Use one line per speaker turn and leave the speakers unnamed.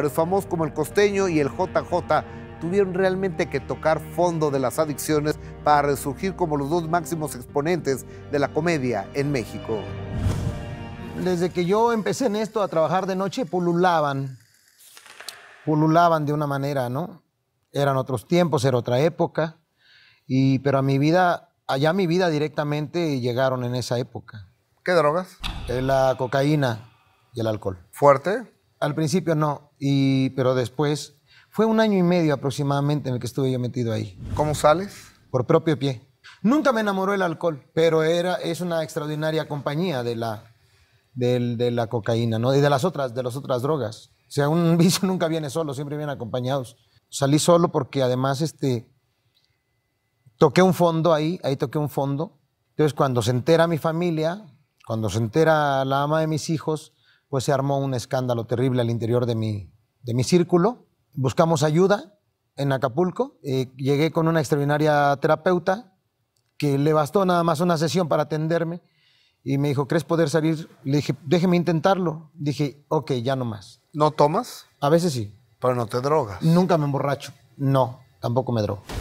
Pero famosos como el costeño y el JJ tuvieron realmente que tocar fondo de las adicciones para resurgir como los dos máximos exponentes de la comedia en México.
Desde que yo empecé en esto a trabajar de noche, pululaban, pululaban de una manera, ¿no? Eran otros tiempos, era otra época, y, pero a mi vida, allá a mi vida directamente llegaron en esa época. ¿Qué drogas? Eh, la cocaína y el alcohol. ¿Fuerte? Al principio no, y, pero después fue un año y medio aproximadamente en el que estuve yo metido ahí. ¿Cómo sales? Por propio pie. Nunca me enamoró el alcohol, pero era, es una extraordinaria compañía de la, de, la cocaína ¿no? y de las, otras, de las otras drogas. O sea, un vicio nunca viene solo, siempre viene acompañados. Salí solo porque además este, toqué un fondo ahí, ahí toqué un fondo. Entonces cuando se entera mi familia, cuando se entera la ama de mis hijos, pues se armó un escándalo terrible al interior de mi, de mi círculo. Buscamos ayuda en Acapulco. Eh, llegué con una extraordinaria terapeuta que le bastó nada más una sesión para atenderme y me dijo, ¿crees poder salir? Le dije, déjeme intentarlo. Dije, ok, ya no más. ¿No tomas? A veces sí.
Pero no te drogas.
Nunca me emborracho. No, tampoco me drogo.